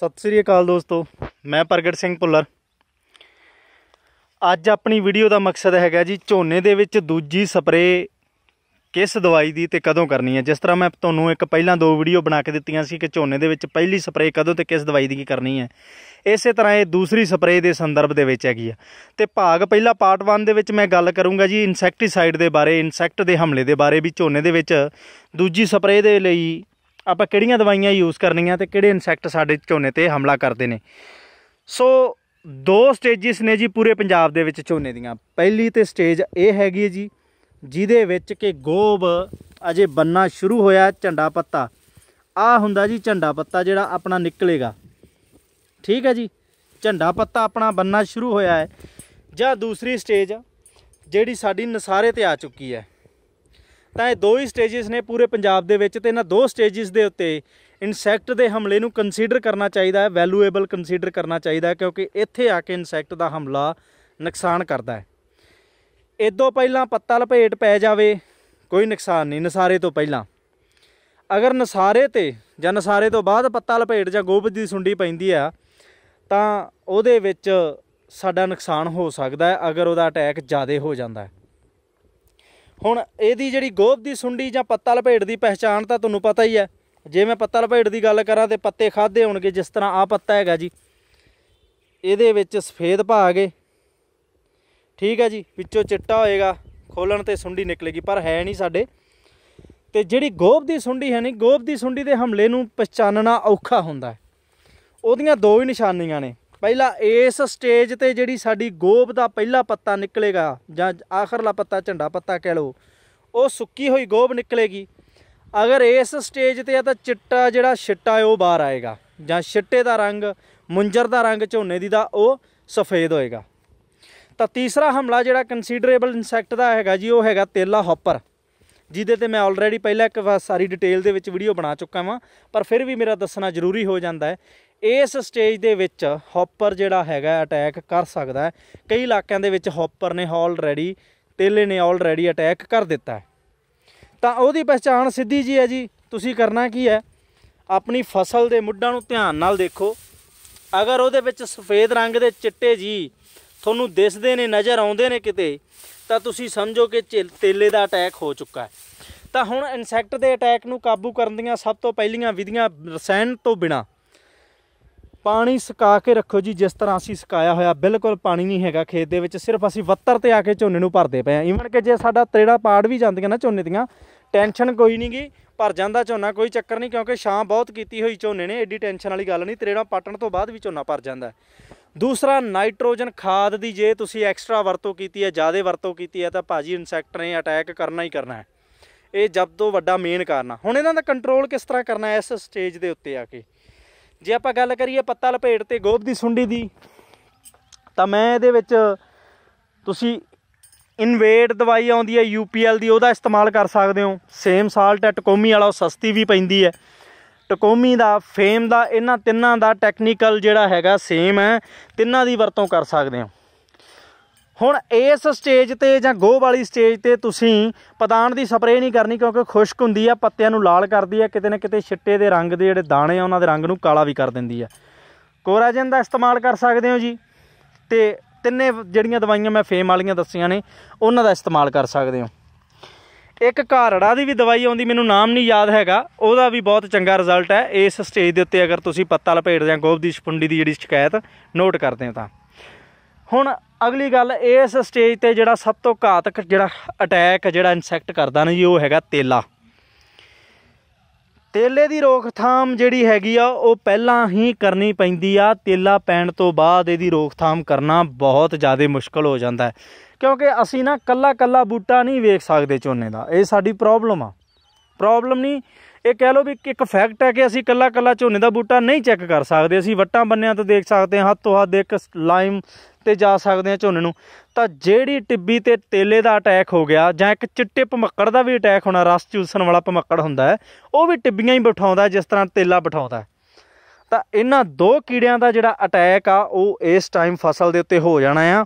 ਸਤਿ ਸ੍ਰੀ ਅਕਾਲ ਦੋਸਤੋ ਮੈਂ ਪ੍ਰਗਟ ਸਿੰਘ ਭੁੱਲਰ ਅੱਜ ਆਪਣੀ ਵੀਡੀਓ ਦਾ ਮਕਸਦ ਹੈਗਾ ਜੀ ਝੋਨੇ ਦੇ ਵਿੱਚ ਦੂਜੀ ਸਪਰੇ ਕਿਸ ਦਵਾਈ ਦੀ ਤੇ ਕਦੋਂ ਕਰਨੀ ਹੈ ਜਿਸ ਤਰ੍ਹਾਂ ਮੈਂ ਤੁਹਾਨੂੰ ਇੱਕ ਪਹਿਲਾਂ ਦੋ ਵੀਡੀਓ ਬਣਾ ਕੇ ਦਿੱਤੀਆਂ ਸੀ ਕਿ ਝੋਨੇ ਦੇ ਵਿੱਚ ਪਹਿਲੀ ਸਪਰੇ ਕਦੋਂ ਤੇ ਕਿਸ ਦਵਾਈ ਦੀ ਕਰਨੀ ਹੈ ਇਸੇ ਤਰ੍ਹਾਂ ਇਹ ਦੂਸਰੀ ਸਪਰੇ ਦੇ ਸੰਦਰਭ ਦੇ ਵਿੱਚ ਹੈਗੀ ਆ ਤੇ ਭਾਗ ਪਹਿਲਾ ਪਾਰਟ 1 ਦੇ ਵਿੱਚ ਮੈਂ ਗੱਲ ਕਰੂੰਗਾ ਜੀ ਇਨਸੈਕਟੀਸਾਈਡ ਦੇ ਬਾਰੇ ਇਨਸੈਕਟ ਦੇ ਹਮਲੇ ਦੇ ਬਾਰੇ ਵੀ ਝੋਨੇ ਦੇ ਵਿੱਚ ਦੂਜੀ ਸਪਰੇ ਦੇ ਲਈ ਆਪਾਂ ਕਿਹੜੀਆਂ ਦਵਾਈਆਂ ਯੂਜ਼ ਕਰਨੀਆਂ ਤੇ ਕਿਹੜੇ ਇਨਸੈਕਟ ਸਾਡੇ ਝੋਨੇ ਤੇ ਹਮਲਾ ਕਰਦੇ ਨੇ ਸੋ ਦੋ ਸਟੇਜਸ ਨੇ ਜੀ ਪੂਰੇ ਪੰਜਾਬ ਦੇ ਵਿੱਚ ਝੋਨੇ ਦੀਆਂ ਪਹਿਲੀ ਤੇ ਸਟੇਜ ਇਹ ਹੈਗੀ ਹੈ ਜੀ ਜਿਹਦੇ ਵਿੱਚ ਕਿ ਗੋਬ ਅਜੇ ਬੰਨਾ ਸ਼ੁਰੂ ਹੋਇਆ ਝੰਡਾ ਪੱਤਾ ਆ ਹੁੰਦਾ ਜੀ ਝੰਡਾ ਪੱਤਾ ਜਿਹੜਾ ਆਪਣਾ ਨਿਕਲੇਗਾ ਠੀਕ ਹੈ ਜੀ ਝੰਡਾ ਪੱਤਾ ਆਪਣਾ ਬੰਨਾ ਸ਼ੁਰੂ ਹੋਇਆ ਹੈ ਜਾਂ ਦੂਸਰੀ ਸਟੇਜ ਜਿਹੜੀ ਸਾਡੀ ਨਸਾਰੇ ਤੇ ਆ ਚੁੱਕੀ ਹੈ ਤਾਂ ਇਹ ਦੋ ਹੀ ਸਟੇजेस ਨੇ ਪੂਰੇ ਪੰਜਾਬ ਦੇ ਵਿੱਚ ਤੇ ਇਹਨਾਂ ਦੋ ਸਟੇजेस ਦੇ ਉੱਤੇ ਇਨਸੈਕਟ ਦੇ ਹਮਲੇ ਨੂੰ ਕੰਸੀਡਰ ਕਰਨਾ ਚਾਹੀਦਾ ਹੈ ਵੈਲਿਊਏਬਲ ਕੰਸੀਡਰ ਕਰਨਾ ਚਾਹੀਦਾ ਹੈ ਕਿਉਂਕਿ ਇੱਥੇ ਆ ਕੇ ਇਨਸੈਕਟ ਦਾ ਹਮਲਾ ਨੁਕਸਾਨ ਕਰਦਾ ਹੈ ਇਦੋਂ ਪਹਿਲਾਂ ਪੱਤਾ ਲਪੇਟ ਪੈ ਜਾਵੇ ਕੋਈ ਨੁਕਸਾਨ ਨਹੀਂ ਨਸਾਰੇ ਤੋਂ ਪਹਿਲਾਂ ਅਗਰ ਨਸਾਰੇ ਤੇ ਜਾਂ ਨਸਾਰੇ ਤੋਂ ਬਾਅਦ ਪੱਤਾ ਲਪੇਟ ਜਾਂ ਗੋਬਜ ਦੀ ਸੁੰਡੀ ਪੈਂਦੀ ਆ ਤਾਂ ਉਹਦੇ ਵਿੱਚ ਸਾਡਾ ਨੁਕਸਾਨ ਹੋ ਸਕਦਾ ਹੈ ਅਗਰ ਉਹਦਾ ਅਟੈਕ ਜ਼ਿਆਦਾ ਹੋ ਜਾਂਦਾ ਹੈ ਹੁਣ ਇਹਦੀ ਜਿਹੜੀ ਗੋਭ ਦੀ ਸੁੰਡੀ ਜਾਂ ਪੱਤਾ ਲਪੇਟ ਦੀ ਪਹਿਚਾਣ ਤਾਂ ਤੁਹਾਨੂੰ ਪਤਾ ਹੀ ਹੈ ਜੇ ਮੈਂ ਪੱਤਾ ਲਪੇਟ ਦੀ ਗੱਲ ਕਰਾਂ ਤੇ ਪੱਤੇ ਖਾਦੇ ਹੋਣਗੇ ਜਿਸ ਤਰ੍ਹਾਂ ਆ ਪੱਤਾ ਹੈਗਾ ਜੀ ਇਹਦੇ ਵਿੱਚ ਸਫੇਦ ਭਾਗ ਏ ਠੀਕ ਹੈ ਜੀ ਵਿੱਚੋਂ ਚਿੱਟਾ ਹੋਏਗਾ ਖੋਲਣ ਤੇ ਸੁੰਡੀ ਨਿਕਲੇਗੀ ਪਰ ਹੈ ਨਹੀਂ ਸਾਡੇ ਤੇ ਜਿਹੜੀ ਗੋਭ ਦੀ ਸੁੰਡੀ ਹੈ ਨਹੀਂ ਗੋਭ ਦੀ ਸੁੰਡੀ ਦੇ ਹਮਲੇ ਨੂੰ ਪਛਾਨਣਾ ਔਖਾ ਹੁੰਦਾ ਹੈ ਉਹਦੀਆਂ ਦੋ ਹੀ ਨਿਸ਼ਾਨੀਆਂ ਨੇ ਪਹਿਲਾ ਇਸ ਸਟੇਜ ਤੇ ਜਿਹੜੀ ਸਾਡੀ ਗੋਬ ਦਾ ਪਹਿਲਾ ਪੱਤਾ ਨਿਕਲੇਗਾ ਜਾਂ ਆਖਰਲਾ ਪੱਤਾ ਝੰਡਾ ਪੱਤਾ ਕਹਿ ਲੋ ਉਹ ਸੁੱਕੀ ਹੋਈ ਗੋਬ ਨਿਕਲੇਗੀ ਅਗਰ ਇਸ ਸਟੇਜ ਤੇ ਆ ਤਾਂ ਚਿੱਟਾ ਜਿਹੜਾ ਛਿੱਟਾ ਉਹ ਬਾਹਰ ਆਏਗਾ ਜਾਂ ਛਿੱਟੇ ਦਾ ਰੰਗ ਮੁੰਜਰ ਦਾ ਰੰਗ ਝੋਨੇ ਦੀ ਦਾ ਉਹ ਸਫੇਦ ਹੋਏਗਾ ਤਾਂ ਤੀਸਰਾ ਹਮਲਾ ਜਿਹੜਾ ਕੰਸੀਡਰੇਬਲ ਇਨਸੈਕਟ ਦਾ ਹੈਗਾ ਜੀ ਉਹ ਹੈਗਾ ਤੇਲਾ ਹੌਪਰ ਜਿਹਦੇ ਤੇ ਮੈਂ ਆਲਰੇਡੀ ਪਹਿਲਾਂ ਇੱਕ ਵਾਰ ਸਾਰੀ ਡਿਟੇਲ ਦੇ ਵਿੱਚ ਵੀਡੀਓ ਬਣਾ ਚੁੱਕਾ ਹਾਂ ਪਰ ਫਿਰ ਵੀ ਮੇਰਾ ਦੱਸਣਾ ਜ਼ਰੂਰੀ ਹੋ ਜਾਂਦਾ ਹੈ ਇਸ ਸਟੇਜ ਦੇ ਵਿੱਚ ਹੌਪਰ ਜਿਹੜਾ ਹੈਗਾ ਅਟੈਕ ਕਰ ਸਕਦਾ ਹੈ ਕਈ ਇਲਾਕਿਆਂ ਦੇ ਵਿੱਚ ਹੌਪਰ ਨੇ ਆਲਰੇਡੀ ਤੇਲੇ ਨੇ ਆਲਰੇਡੀ ਅਟੈਕ ਕਰ ਦਿੱਤਾ ਤਾਂ ਉਹਦੀ ਪਛਾਣ ਸਿੱਧੀ ਜੀ ਹੈ ਜੀ ਤੁਸੀਂ ਕਰਨਾ ਕੀ ਹੈ ਆਪਣੀ ਫਸਲ ਦੇ ਮੁੱਢਾਂ ਨੂੰ ਧਿਆਨ ਨਾਲ ਦੇਖੋ ਅਗਰ ਉਹਦੇ ਵਿੱਚ ਸਫੇਦ ਰੰਗ ਦੇ ਚਿੱਟੇ ਜੀ ਤੁਹਾਨੂੰ ਦਿਸਦੇ ਨੇ ਨਜ਼ਰ ਆਉਂਦੇ ਨੇ ਕਿਤੇ ਤਾਂ ਤੁਸੀਂ ਸਮਝੋ ਕਿ ਤੇਲੇ ਦਾ ਅਟੈਕ ਹੋ ਚੁੱਕਾ ਹੈ ਤਾਂ ਹੁਣ ਇਨਸੈਕਟ ਦੇ ਅਟੈਕ ਨੂੰ ਕਾਬੂ ਕਰਨ ਦੀਆਂ ਸਭ ਤੋਂ ਪਹਿਲੀਆਂ ਵਿਧੀਆਂ ਰਸਾਇਣ ਤੋਂ ਬਿਨਾ ਪਾਣੀ ਸੁਕਾ ਕੇ ਰੱਖੋ ਜੀ ਜਿਸ ਤਰ੍ਹਾਂ ਅਸੀਂ ਸੁਕਾਇਆ ਹੋਇਆ ਬਿਲਕੁਲ ਪਾਣੀ ਨਹੀਂ ਹੈਗਾ ਖੇਤ ਦੇ ਵਿੱਚ ਸਿਰਫ ਅਸੀਂ ਵੱਤਰ ਤੇ ਆ ਕੇ ਝੋਨੇ ਨੂੰ ਭਰਦੇ ਪਏ ਆ ਇਵਨ ਕਿ ਜੇ ਸਾਡਾ ਤਰੇੜਾ ਪਾੜ ਵੀ ਜਾਂਦੀਆਂ ਨਾ ਝੋਨੇ ਦੀਆਂ ਟੈਨਸ਼ਨ ਕੋਈ ਨਹੀਂ ਗਈ ਭਰ ਜਾਂਦਾ ਝੋਨਾ ਕੋਈ ਚੱਕਰ ਨਹੀਂ ਕਿਉਂਕਿ ਛਾਂ ਬਹੁਤ ਕੀਤੀ ਹੋਈ ਝੋਨੇ ਨੇ ਐਡੀ ਟੈਨਸ਼ਨ ਵਾਲੀ ਗੱਲ ਨਹੀਂ ਤਰੇੜਾ ਪਾਟਣ ਤੋਂ ਬਾਅਦ ਵੀ ਝੋਨਾ ਭਰ ਜਾਂਦਾ ਦੂਸਰਾ ਨਾਈਟ੍ਰੋਜਨ ਖਾਦ ਦੀ ਜੇ ਤੁਸੀਂ ਐਕਸਟਰਾ ਵਰਤੋਂ ਕੀਤੀ ਹੈ ਜ਼ਿਆਦਾ ਵਰਤੋਂ ਕੀਤੀ ਹੈ ਤਾਂ ਭਾਜੀ ਇਨਸੈਕਟ ਨੇ ਅਟੈਕ ਕਰਨਾ ਹੀ ਕਰਨਾ ਹੈ ਇਹ ਜਬ ਤੋਂ ਵੱਡਾ ਮੇਨ ਕਾਰਨ ਹੁਣ ਇਹਨਾਂ ਦਾ ਕੰਟਰੋਲ ਕਿਸ ਤਰ੍ਹਾਂ ਕਰਨਾ ਹੈ ਇਸ ਸਟੇਜ ਦੇ ਉੱਤੇ ਆ ਕੇ ਜੇ ਆਪਾਂ ਗੱਲ ਕਰੀਏ ਪੱਤਾ ਲਪੇਟ ਤੇ ਗੋਭ ਦੀ ਸੁੰਡੀ ਦੀ ਤਾਂ ਮੈਂ ਇਹਦੇ ਵਿੱਚ ਤੁਸੀਂ ਇਨਵੇਡ ਦਵਾਈ ਆਉਂਦੀ ਹੈ ਯੂਪੀਐਲ ਦੀ ਉਹਦਾ ਇਸਤੇਮਾਲ ਕਰ ਸਕਦੇ ਹੋ ਸੇਮ ਸਾਲਟ ਟਕੋਮੀ ਵਾਲਾ ਉਹ ਸਸਤੀ ਵੀ ਪੈਂਦੀ ਹੈ ਟਕੋਮੀ ਦਾ ਫੇਮ ਦਾ ਇਹਨਾਂ ਤਿੰਨਾਂ ਦਾ ਟੈਕਨੀਕਲ ਜਿਹੜਾ ਹੈਗਾ ਸੇਮ ਹੈ ਤਿੰਨਾਂ ਦੀ ਵਰਤੋਂ ਕਰ ਸਕਦੇ ਹੋ ਹੁਣ ਇਸ ਸਟੇਜ ਤੇ ਜਾਂ ਗੋਹ ਵਾਲੀ ਸਟੇਜ ਤੇ ਤੁਸੀਂ ਪਤਾਣ ਦੀ ਸਪਰੇਅ ਨਹੀਂ ਕਰਨੀ ਕਿਉਂਕਿ ਖੁਸ਼ਕ ਹੁੰਦੀ ਆ ਪੱਤਿਆਂ ਨੂੰ ਲਾਲ ਕਰਦੀ ਆ ਕਿਤੇ ਨਾ ਕਿਤੇ ਛਿੱਟੇ ਦੇ ਰੰਗ ਦੇ ਜਿਹੜੇ ਦਾਣੇ ਆ ਉਹਨਾਂ ਦੇ ਰੰਗ ਨੂੰ ਕਾਲਾ ਵੀ ਕਰ ਦਿੰਦੀ ਆ ਕੋਰਾਜਨ ਦਾ ਇਸਤੇਮਾਲ ਕਰ ਸਕਦੇ ਹੋ ਜੀ ਤੇ ਤਿੰਨੇ ਜਿਹੜੀਆਂ ਦਵਾਈਆਂ ਮੈਂ ਫੇਮ ਵਾਲੀਆਂ ਦੱਸੀਆਂ ਨੇ ਉਹਨਾਂ ਦਾ ਇਸਤੇਮਾਲ ਕਰ ਸਕਦੇ ਹੋ ਇੱਕ ਘਾਰੜਾ ਦੀ ਵੀ ਦਵਾਈ ਆਉਂਦੀ ਮੈਨੂੰ ਨਾਮ ਨਹੀਂ ਯਾਦ ਹੈਗਾ ਉਹਦਾ ਵੀ ਬਹੁਤ ਚੰਗਾ ਰਿਜ਼ਲਟ ਹੈ ਇਸ ਸਟੇਜ ਦੇ ਉੱਤੇ ਅਗਰ ਤੁਸੀਂ ਪੱਤਾ ਲਪੇਟਦੇ ਆ ਗੋਭ ਦੀ ਸਪੁੰਡੀ ਦੀ ਜਿਹੜੀ ਸ਼ਿਕਾਇਤ ਨੋਟ ਕਰਦੇ ਹੋ ਤਾਂ ਹੁਣ ਅਗਲੀ ਗੱਲ ਇਸ ਸਟੇਜ ਤੇ ਜਿਹੜਾ ਸਭ ਤੋਂ ਘਾਤਕ ਜਿਹੜਾ ਅਟੈਕ ਜਿਹੜਾ ਇਨਸੈਕਟ ਕਰਦਾ ਨੇ ਜੀ ਉਹ ਹੈਗਾ ਤੇਲਾ ਤੇਲੇ ਦੀ ਰੋਕਥਾਮ ਜਿਹੜੀ ਹੈਗੀ ਆ ਉਹ ਪਹਿਲਾਂ ਹੀ ਕਰਨੀ ਪੈਂਦੀ ਆ ਤੇਲਾ ਪੈਣ ਤੋਂ ਬਾਅਦ ਇਹਦੀ ਰੋਕਥਾਮ ਕਰਨਾ ਬਹੁਤ ਜ਼ਿਆਦਾ ਮੁਸ਼ਕਲ ਹੋ ਜਾਂਦਾ ਕਿਉਂਕਿ ਅਸੀਂ ਨਾ ਕੱਲਾ ਕੱਲਾ ਬੂਟਾ ਨਹੀਂ ਵੇਖ ਸਕਦੇ ਝੋਨੇ ਦਾ ਇਹ ਸਾਡੀ ਪ੍ਰੋਬਲਮ ਆ ਪ੍ਰੋਬਲਮ ਨਹੀਂ ਇਹ ਕਹਿ ਲਓ ਵੀ ਇੱਕ ਫੈਕਟ ਹੈ ਕਿ ਅਸੀਂ ਕੱਲਾ ਕੱਲਾ ਝੋਨੇ ਦਾ ਬੂਟਾ ਨਹੀਂ ਚੈੱਕ ਕਰ ਸਕਦੇ ਅਸੀਂ ਵੱਟਾਂ ਬੰਨਿਆਂ ਤੋਂ ਦੇਖ ਸਕਦੇ ਹਾਂ ਹੱਥ ਹੱਥ ਦੇਖ ਲਾਈਮ ਤੇ ਜਾ ਸਕਦੇ ਹਾਂ ਝੋਨੇ ਨੂੰ ਤਾਂ ਜਿਹੜੀ ਟਿੱਬੀ ਤੇ ਤੇਲੇ ਦਾ ਅਟੈਕ ਹੋ ਗਿਆ ਜਾਂ ਇੱਕ ਚਿੱਟੇ ਭਮੱਕੜ ਦਾ ਵੀ ਅਟੈਕ ਹੋਣਾ ਰਸ ਚੂਸਣ ਵਾਲਾ ਭਮੱਕੜ ਹੁੰਦਾ ਹੈ ਉਹ ਵੀ ਟਿੱਬੀਆਂ ਹੀ ਬਿਠਾਉਂਦਾ ਜਿਸ ਤਰ੍ਹਾਂ ਤੇਲਾ ਬਿਠਾਉਂਦਾ ਤਾਂ ਇਹਨਾਂ ਦੋ ਕੀੜਿਆਂ ਦਾ ਜਿਹੜਾ ਅਟੈਕ ਆ ਉਹ ਇਸ ਟਾਈਮ ਫਸਲ ਦੇ ਉੱਤੇ ਹੋ ਜਾਣਾ ਆ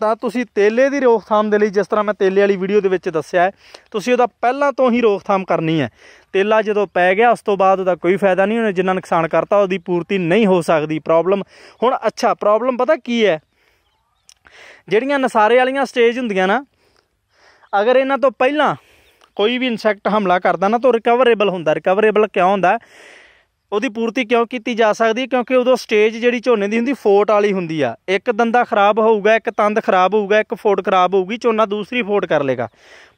ਤਾਂ ਤੁਸੀਂ ਤੇਲੇ ਦੀ ਰੋਕਥਾਮ ਦੇ ਲਈ ਜਿਸ ਤਰ੍ਹਾਂ ਮੈਂ ਤੇਲੇ ਵਾਲੀ ਵੀਡੀਓ ਦੇ ਵਿੱਚ ਦੱਸਿਆ ਹੈ ਤੁਸੀਂ ਉਹਦਾ ਪਹਿਲਾਂ ਤੋਂ ਹੀ ਰੋਕਥਾਮ ਕਰਨੀ ਹੈ ਤੇਲਾ ਜਦੋਂ ਪੈ ਗਿਆ ਉਸ ਤੋਂ ਬਾਅਦ ਉਹਦਾ ਕੋਈ ਫਾਇਦਾ ਨਹੀਂ ਉਹਨੇ ਜਿੰਨਾ ਨੁਕਸਾਨ ਕਰਤਾ ਉਹਦੀ ਪੂਰਤੀ ਨਹੀਂ ਹੋ ਸਕਦੀ ਪ੍ਰੋਬਲਮ ਹੁਣ ਅੱਛਾ ਪ੍ਰੋਬਲਮ ਪਤਾ ਕੀ ਹੈ ਜਿਹੜੀਆਂ ਨਸਾਰੇ ਵਾਲੀਆਂ ਸਟੇਜ ਹੁੰਦੀਆਂ ਨਾ ਅਗਰ ਇਹਨਾਂ ਤੋਂ ਪਹਿਲਾਂ ਕੋਈ ਵੀ ਇਨਸੈਕਟ ਹਮਲਾ ਕਰਦਾ ਨਾ ਤਾਂ ਰਿਕਵਰੇਬਲ ਹੁੰਦਾ ਰਿਕਵਰੇਬਲ ਕਿਉਂ ਹੁੰਦਾ ਉਹਦੀ ਪੂਰਤੀ ਕਿਉਂ ਕੀਤੀ ਜਾ ਸਕਦੀ ਕਿਉਂਕਿ ਉਦੋਂ ਸਟੇਜ ਜਿਹੜੀ ਝੋਨੇ ਦੀ ਹੁੰਦੀ ਫੋਟ ਵਾਲੀ ਹੁੰਦੀ ਆ ਇੱਕ ਦੰਦਾ ਖਰਾਬ ਹੋਊਗਾ ਇੱਕ ਤੰਦ ਖਰਾਬ ਹੋਊਗਾ ਇੱਕ ਫੋਟ ਖਰਾਬ ਹੋਊਗੀ ਝੋਨਾ ਦੂਸਰੀ ਫੋਟ ਕਰ ਲੇਗਾ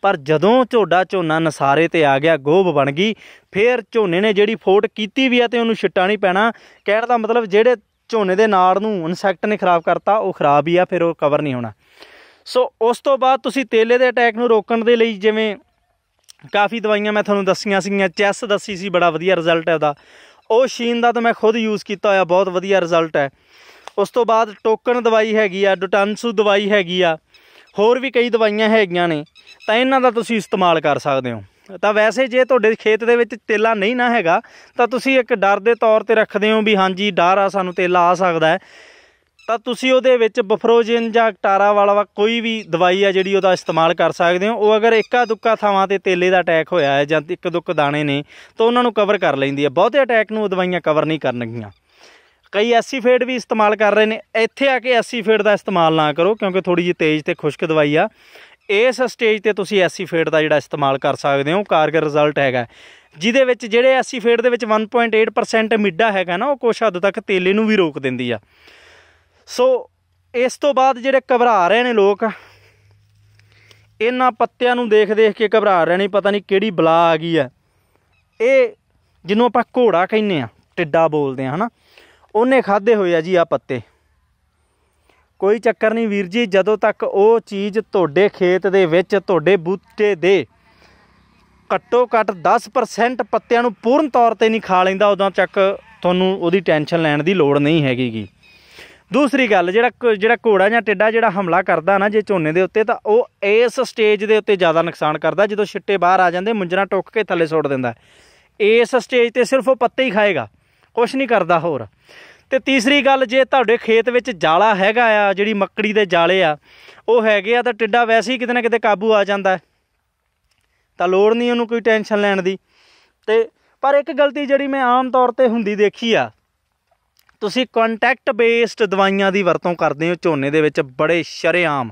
ਪਰ ਜਦੋਂ ਝੋਡਾ ਝੋਨਾ ਨਸਾਰੇ ਤੇ ਆ ਗਿਆ ਗੋਭ ਬਣ ਗਈ ਫੇਰ ਝੋਨੇ ਨੇ ਜਿਹੜੀ ਫੋਟ ਕੀਤੀ ਵੀ ਆ ਤੇ ਉਹਨੂੰ ਛਿੱਟਾ ਨਹੀਂ ਪੈਣਾ ਕਹਿਣ ਦਾ ਮਤਲਬ ਜਿਹੜੇ ਝੋਨੇ ਦੇ ਨਾੜ ਨੂੰ ਇਨਸੈਕਟ ਨੇ ਖਰਾਬ ਕਰਤਾ ਉਹ ਖਰਾਬ ਹੀ ਆ ਫਿਰ ਉਹ ਕਵਰ ਨਹੀਂ ਹੋਣਾ ਸੋ ਉਸ ਤੋਂ ਬਾਅਦ ਤੁਸੀਂ ਤੇਲੇ ਦੇ ਅਟੈਕ ਨੂੰ ਰੋਕਣ ਦੇ ਲਈ ਜਿਵੇਂ ਕਾਫੀ ਦਵਾਈਆਂ ਮੈਂ ਤੁਹਾਨੂੰ ਦੱਸੀਆਂ ਸੀਗੀਆਂ ਚੈਸ ਦੱਸੀ ਸੀ ਬੜਾ ਵਧੀਆ ਰਿਜ਼ਲਟ ਹੈ ਉਹਦਾ ਉਹ ਸ਼ੀਨ ਦਾ ਤਾਂ ਮੈਂ ਖੁਦ ਯੂਜ਼ ਕੀਤਾ ਹੋਇਆ ਬਹੁਤ ਵਧੀਆ ਰਿਜ਼ਲਟ ਹੈ ਉਸ ਤੋਂ ਬਾਅਦ ਟੋਕਨ ਦਵਾਈ ਹੈਗੀ ਆ ਡਟਾਂਸੂ ਦਵਾਈ ਹੈਗੀ ਆ ਹੋਰ ਵੀ ਕਈ ਦਵਾਈਆਂ ਹੈਗੀਆਂ ਨੇ ਤਾਂ ਇਹਨਾਂ ਦਾ ਤੁਸੀਂ ਇਸਤੇਮਾਲ ਕਰ ਸਕਦੇ ਹੋ ਤਾਂ ਵੈਸੇ ਜੇ ਤੁਹਾਡੇ ਖੇਤ ਦੇ ਵਿੱਚ ਤੇਲਾ ਨਹੀਂ ਨਾ ਹੈਗਾ ਤਾਂ ਤੁਸੀਂ ਇੱਕ ਡਰ ਦੇ ਤੌਰ ਤੇ ਰੱਖਦੇ ਹੋ ਵੀ ਹਾਂਜੀ ਡਰ ਆ ਸਾਨੂੰ ਤੇਲਾ ਆ ਸਕਦਾ ਹੈ ਤਾਂ ਤੁਸੀਂ ਉਹਦੇ ਵਿੱਚ ਬਫਰੋਜਨ ਜਾਂ ਟਾਰਾ ਵਾਲਾ ਕੋਈ ਵੀ ਦਵਾਈ ਆ ਜਿਹੜੀ ਉਹਦਾ ਇਸਤੇਮਾਲ ਕਰ ਸਕਦੇ ਹੋ ਉਹ ਅਗਰ ਇੱਕਾ ਦੁੱਕਾ ਥਾਵਾਂ ਤੇ ਤੇਲੇ ਦਾ ਅਟੈਕ ਹੋਇਆ ਹੈ ਜਾਂ ਇੱਕ ਦੁੱਕ ਦਾਣੇ ਨੇ ਤਾਂ ਉਹਨਾਂ ਨੂੰ ਕਵਰ ਕਰ ਲੈਂਦੀ ਹੈ ਬਹੁਤੇ ਅਟੈਕ ਨੂੰ ਦਵਾਈਆਂ ਕਵਰ ਨਹੀਂ ਕਰਨਗੀਆਂ ਕਈ ਐਸੀ ਫੇਡ ਵੀ ਇਸਤੇਮਾਲ ਕਰ ਰਹੇ ਨੇ ਇੱਥੇ ਆ ਕੇ ਐਸੀ ਫੇਡ ਦਾ ਇਸਤੇਮਾਲ ਨਾ ਕਰੋ ਕਿਉਂਕਿ ਥੋੜੀ ਜਿਹੀ ਤੇਜ਼ ਤੇ ਖੁਸ਼ਕ ਦਵਾਈ ਆ ਇਸ ਸਟੇਜ ਤੇ ਤੁਸੀਂ ਐਸੀ ਫੇਡ ਦਾ ਜਿਹੜਾ ਇਸਤੇਮਾਲ ਕਰ ਸਕਦੇ ਹੋ ਕਾਰਗਰ ਰਿਜ਼ਲਟ ਹੈਗਾ ਜਿਹਦੇ ਵਿੱਚ ਜਿਹੜੇ ਐਸੀ ਫੇਡ ਦੇ ਵਿੱਚ 1.8% ਮਿੱਡਾ ਹੈਗਾ ਨਾ ਉਹ ਕੋਸ਼ਾ ਹੱਦ ਤੱਕ ਤੇਲੇ ਨੂੰ ਵੀ ਰੋਕ ਦਿੰਦੀ ਆ ਸੋ ਇਸ ਤੋਂ ਬਾਅਦ ਜਿਹੜੇ ਘਬਰਾ ਰਹੇ ਨੇ ਲੋਕ ਇਹਨਾਂ ਪੱਤਿਆਂ ਨੂੰ ਦੇਖ ਦੇਖ ਕੇ ਘਬਰਾ ਰਹੇ ਨੇ ਪਤਾ ਨਹੀਂ ਕਿਹੜੀ ਬਲਾ ਆ ਗਈ ਹੈ ਇਹ ਜਿਹਨੂੰ ਆਪਾਂ ਘੋੜਾ ਕਹਿੰਨੇ ਆ ਟਿੱਡਾ ਬੋਲਦੇ ਆ ਹਨਾ ਉਹਨੇ ਖਾਦੇ ਹੋਏ ਆ ਜੀ ਆ ਪੱਤੇ ਕੋਈ ਚੱਕਰ ਨਹੀਂ ਵੀਰ ਜੀ ਜਦੋਂ ਤੱਕ ਉਹ ਚੀਜ਼ ਤੁਹਾਡੇ ਖੇਤ ਦੇ ਵਿੱਚ ਤੁਹਾਡੇ ਬੂਟੇ ਦੇ ਘੱਟੋ ਘੱਟ 10% ਪੱਤਿਆਂ ਨੂੰ ਪੂਰਨ ਤੌਰ ਤੇ ਨਹੀਂ ਖਾ ਲੈਂਦਾ ਉਦੋਂ ਤੱਕ ਤੁਹਾਨੂੰ ਉਹਦੀ ਟੈਨਸ਼ਨ ਲੈਣ ਦੀ ਲੋੜ ਨਹੀਂ ਹੈਗੀਗੀ ਦੂਸਰੀ ਗੱਲ ਜਿਹੜਾ ਜਿਹੜਾ ਘੋੜਾ ਜਾਂ ਟਿੱਡਾ ਜਿਹੜਾ ਹਮਲਾ ਕਰਦਾ ਨਾ ਜੇ ਝੋਨੇ ਦੇ ਉੱਤੇ ਤਾਂ ਉਹ ਇਸ ਸਟੇਜ ਦੇ ਉੱਤੇ ਜ਼ਿਆਦਾ ਨੁਕਸਾਨ ਕਰਦਾ ਜਦੋਂ ਛਿੱਟੇ ਬਾਹਰ ਆ ਜਾਂਦੇ ਮੁੰਜਰਾ ਟੁੱਕ ਕੇ ਥੱਲੇ ਸੁੱਟ ਦਿੰਦਾ ਇਸ ਸਟੇਜ ਤੇ ਸਿਰਫ ਉਹ ਪੱਤੇ ਹੀ ਖਾਏਗਾ ਕੁਝ ਨਹੀਂ ਕਰਦਾ ਹੋਰ ਤੇ ਤੀਸਰੀ ਗੱਲ ਜੇ ਤੁਹਾਡੇ ਖੇਤ ਵਿੱਚ ਜਾਲਾ ਹੈਗਾ ਆ ਜਿਹੜੀ ਮੱਕੜੀ ਦੇ ਜਾਲੇ ਆ ਉਹ ਹੈਗੇ ਆ ਤਾਂ ਟਿੱਡਾ ਵੈਸੇ ਹੀ ਕਿਤੇ ਨਾ ਕਿਤੇ ਕਾਬੂ ਆ ਜਾਂਦਾ ਤਾਂ ਲੋੜ ਨਹੀਂ ਉਹਨੂੰ ਕੋਈ ਟੈਨਸ਼ਨ ਲੈਣ ਦੀ ਤੇ ਪਰ ਇੱਕ ਗਲਤੀ ਜਿਹੜੀ ਮੈਂ ਆਮ ਤੌਰ ਤੇ ਹੁੰਦੀ ਦੇਖੀ ਆ ਤੁਸੀਂ ਕੰਟੈਕਟ ਬੇਸਡ ਦਵਾਈਆਂ ਦੀ ਵਰਤੋਂ ਕਰਦੇ ਹੋ ਝੋਨੇ ਦੇ ਵਿੱਚ ਬੜੇ ਸ਼ਰੇਆਮ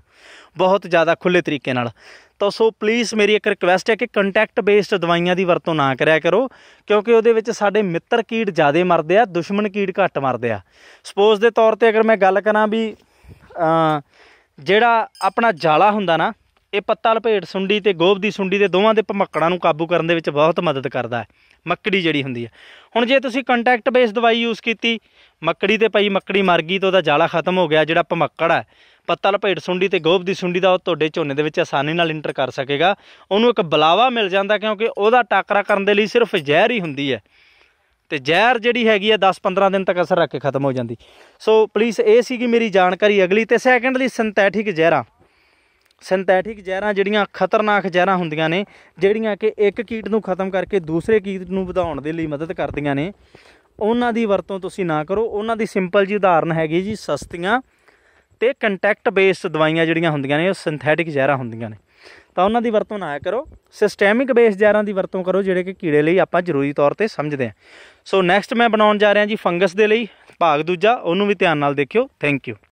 ਬਹੁਤ ਜ਼ਿਆਦਾ ਖੁੱਲੇ ਤਰੀਕੇ ਨਾਲ ਤਾਂ ਸੋ ਪਲੀਜ਼ ਮੇਰੀ ਇੱਕ ਰਿਕਵੈਸਟ ਹੈ ਕਿ ਕੰਟੈਕਟ ਬੇਸਡ ਦਵਾਈਆਂ ਦੀ ਵਰਤੋਂ ਨਾ ਕਰਿਆ ਕਰੋ ਕਿਉਂਕਿ ਉਹਦੇ ਵਿੱਚ ਸਾਡੇ ਮਿੱਤਰ ਕੀੜ ਜ਼ਿਆਦਾ ਮਰਦੇ ਆ ਦੁਸ਼ਮਣ ਕੀੜ ਘੱਟ ਮਰਦੇ ਆ ਸਪੋਜ਼ ਦੇ ਤੌਰ ਤੇ ਅਗਰ ਮੈਂ ਗੱਲ ਕਰਾਂ ਵੀ ਜਿਹੜਾ ਆਪਣਾ ਜਾਲਾ ਹੁੰਦਾ ਨਾ ਇਹ ਪੱਤਾ ਲਪੇਟ ਸੁੰਡੀ ਤੇ ਗੋਭ ਦੀ ਸੁੰਡੀ ਦੇ ਦੋਵਾਂ ਦੇ ਭਮੱਕੜਾਂ ਨੂੰ ਕਾਬੂ ਕਰਨ ਦੇ ਵਿੱਚ ਬਹੁਤ ਮਦਦ ਕਰਦਾ ਹੈ ਮੱਕੜੀ ਜਿਹੜੀ ਹੁੰਦੀ ਹੈ ਹੁਣ ਜੇ ਤੁਸੀਂ ਕੰਟੈਕਟ ਬੇਸ ਦਵਾਈ ਯੂਜ਼ ਕੀਤੀ ਮੱਕੜੀ ਤੇ ਪਈ ਮੱਕੜੀ ਮਰ ਗਈ ਤਾਂ ਉਹਦਾ ਜਾਲਾ ਖਤਮ ਹੋ ਗਿਆ ਜਿਹੜਾ ਭਮੱਕੜ ਹੈ ਪੱਤਾ ਲਪੇਟ ਸੁੰਡੀ ਤੇ ਗੋਭ ਦੀ ਸੁੰਡੀ ਦਾ ਉਹ ਤੁਹਾਡੇ ਝੋਨੇ ਦੇ ਵਿੱਚ ਆਸਾਨੀ ਨਾਲ ਇੰਟਰ ਕਰ ਸਕੇਗਾ ਉਹਨੂੰ ਇੱਕ ਬਲਾਵਾ ਮਿਲ ਜਾਂਦਾ ਕਿਉਂਕਿ ਉਹਦਾ ਟਾਕਰਾ ਕਰਨ ਦੇ ਲਈ ਸਿਰਫ ਜ਼ਹਿਰ ਹੀ ਹੁੰਦੀ ਹੈ ਤੇ ਜ਼ਹਿਰ ਜਿਹੜੀ ਹੈਗੀ ਆ 10-15 ਦਿਨ ਤੱਕ ਅਸਰ ਰੱਖ ਕੇ ਖਤਮ ਹੋ ਜਾਂਦੀ ਸੋ ਪਲੀਜ਼ ਇਹ ਸੀਗੀ ਮੇਰੀ ਜਾਣਕਾਰੀ ਅਗਲੀ ਤੇ ਸੈਕੰਡਲੀ ਸਿੰਥੈਟਿਕ ਜ਼ਹਿਰਾਂ ਸਿੰਥੈਟਿਕ ਜ਼ਹਿਰਾਂ ਜਿਹੜੀਆਂ ਖਤਰਨਾਕ ਜ਼ਹਿਰਾਂ ਹੁੰਦੀਆਂ ਨੇ ਜਿਹੜੀਆਂ ਕਿ ਇੱਕ ਕੀਟ ਨੂੰ ਖਤਮ ਕਰਕੇ ਦੂਸਰੇ ਕੀਟ ਨੂੰ ਵਧਾਉਣ ਦੇ ਲਈ ਮਦਦ ਕਰਦੀਆਂ ਨੇ ਉਹਨਾਂ ਦੀ ਵਰਤੋਂ ਤੁਸੀਂ ਨਾ ਕਰੋ ਉਹਨਾਂ ਦੀ ਸਿੰਪਲ ਜੀ ਉਦਾਹਰਨ ਹੈਗੀ ਜੀ ਸਸਤੀਆਂ ਤੇ ਕੰਟੈਕਟ ਬੇਸਡ ਦਵਾਈਆਂ ਜਿਹੜੀਆਂ ਹੁੰਦੀਆਂ ਨੇ ਉਹ ਸਿੰਥੈਟਿਕ ਜ਼ਹਿਰਾਂ ਹੁੰਦੀਆਂ ਨੇ ਤਾਂ ਉਹਨਾਂ ਦੀ ਵਰਤੋਂ ਨਾ ਕਰੋ ਸਿਸਟੈਮਿਕ ਬੇਸ ਜ਼ਹਿਰਾਂ ਦੀ ਵਰਤੋਂ ਕਰੋ ਜਿਹੜੇ ਕਿ ਕੀੜੇ ਲਈ ਆਪਾਂ ਜ਼ਰੂਰੀ ਤੌਰ ਤੇ ਸਮਝਦੇ ਹਾਂ ਸੋ ਨੈਕਸਟ ਮੈਂ ਬਣਾਉਣ ਜਾ ਰਿਹਾ ਜੀ ਫੰਗਸ ਦੇ ਲਈ ਭਾਗ ਦੂਜਾ ਉਹਨੂੰ ਵੀ ਧਿਆਨ ਨਾਲ ਦੇਖਿਓ ਥੈਂਕ ਯੂ